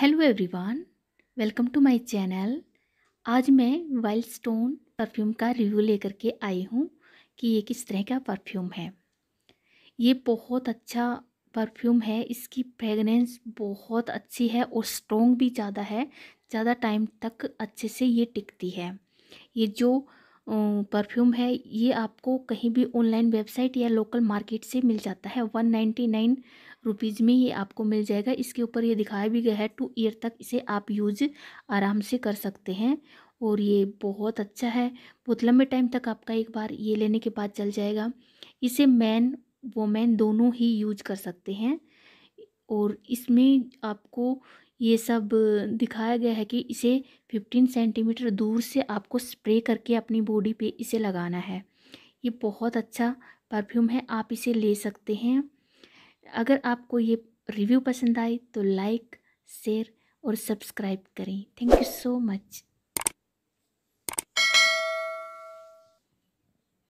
hello everyone welcome to my channel आज मैं Wild Stone perfume का रिव्यू लेकर के आई हूँ कि ये किस तरह का परफ्यूम है ये बहुत अच्छा परफ्यूम है इसकी फ्रेगनेंस बहुत अच्छी है और स्ट्रॉन्ग भी ज़्यादा है ज़्यादा टाइम तक अच्छे से ये टिकती है ये जो परफ्यूम है ये आपको कहीं भी ऑनलाइन वेबसाइट या लोकल मार्केट से मिल जाता है वन नाइन्टी नाइन रुपीज़ में ये आपको मिल जाएगा इसके ऊपर ये दिखाया भी गया है टू ईयर तक इसे आप यूज़ आराम से कर सकते हैं और ये बहुत अच्छा है बहुत लंबे टाइम तक आपका एक बार ये लेने के बाद चल जाएगा इसे मैन वोमेन दोनों ही यूज कर सकते हैं और इसमें आपको ये सब दिखाया गया है कि इसे 15 सेंटीमीटर दूर से आपको स्प्रे करके अपनी बॉडी पे इसे लगाना है ये बहुत अच्छा परफ्यूम है आप इसे ले सकते हैं अगर आपको ये रिव्यू पसंद आए तो लाइक शेयर और सब्सक्राइब करें थैंक यू सो मच